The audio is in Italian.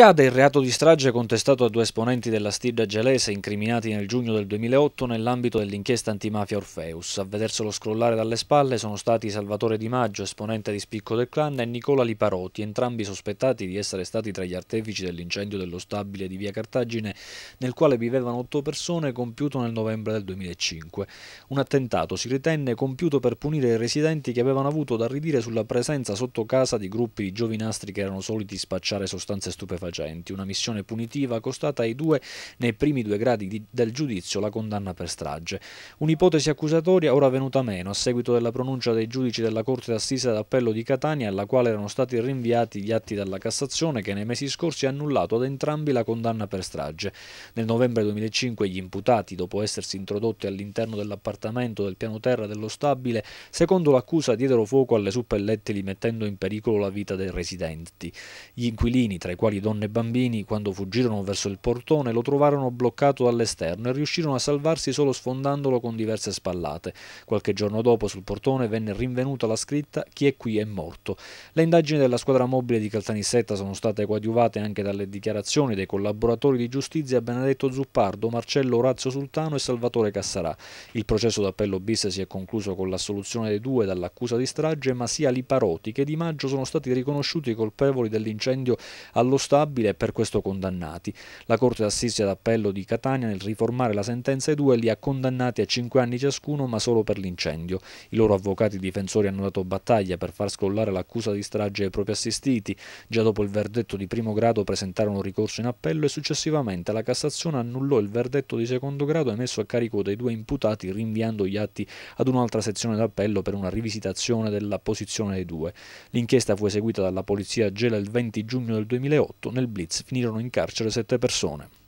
Cade il reato di strage contestato a due esponenti della stirda gelese incriminati nel giugno del 2008 nell'ambito dell'inchiesta antimafia Orfeus. A vederselo scrollare dalle spalle sono stati Salvatore Di Maggio, esponente di spicco del clan, e Nicola Liparoti, entrambi sospettati di essere stati tra gli artefici dell'incendio dello stabile di via Cartagine, nel quale vivevano otto persone, compiuto nel novembre del 2005. Un attentato si ritenne compiuto per punire i residenti che avevano avuto da ridire sulla presenza sotto casa di gruppi di giovinastri che erano soliti spacciare sostanze stupefacenti stupefacenti, una missione punitiva costata ai due nei primi due gradi di, del giudizio la condanna per strage. Un'ipotesi accusatoria ora venuta meno a seguito della pronuncia dei giudici della Corte d'Assise d'Appello di Catania alla quale erano stati rinviati gli atti della Cassazione che nei mesi scorsi ha annullato ad entrambi la condanna per strage. Nel novembre 2005 gli imputati, dopo essersi introdotti all'interno dell'appartamento del piano terra dello stabile, secondo l'accusa diedero fuoco alle suppellettili mettendo in pericolo la vita dei residenti. Gli inquilini, tra i quali donne donne e bambini, quando fuggirono verso il portone, lo trovarono bloccato dall'esterno e riuscirono a salvarsi solo sfondandolo con diverse spallate. Qualche giorno dopo sul portone venne rinvenuta la scritta Chi è qui è morto. Le indagini della squadra mobile di Caltanissetta sono state coadiuvate anche dalle dichiarazioni dei collaboratori di giustizia Benedetto Zuppardo, Marcello Orazio Sultano e Salvatore Cassarà. Il processo d'appello bis si è concluso con l'assoluzione dei due dall'accusa di strage, ma sia Liparoti che Di Maggio sono stati riconosciuti colpevoli dell'incendio allo Stato incolpevole per questo condannati. La Corte ad appello di Catania nel riformare la sentenza e due li ha condannati a 5 anni ciascuno ma solo per l'incendio. I loro avvocati difensori hanno dato battaglia per far scollare l'accusa di strage ai propri assistiti. Già dopo il verdetto di primo grado presentarono ricorso in appello e successivamente la Cassazione annullò il verdetto di secondo grado emesso a carico dei due imputati rinviando gli atti ad un'altra sezione d'appello per una rivisitazione della posizione dei due. L'inchiesta fu eseguita dalla polizia Gela il 20 giugno del 2008 nel blitz finirono in carcere sette persone.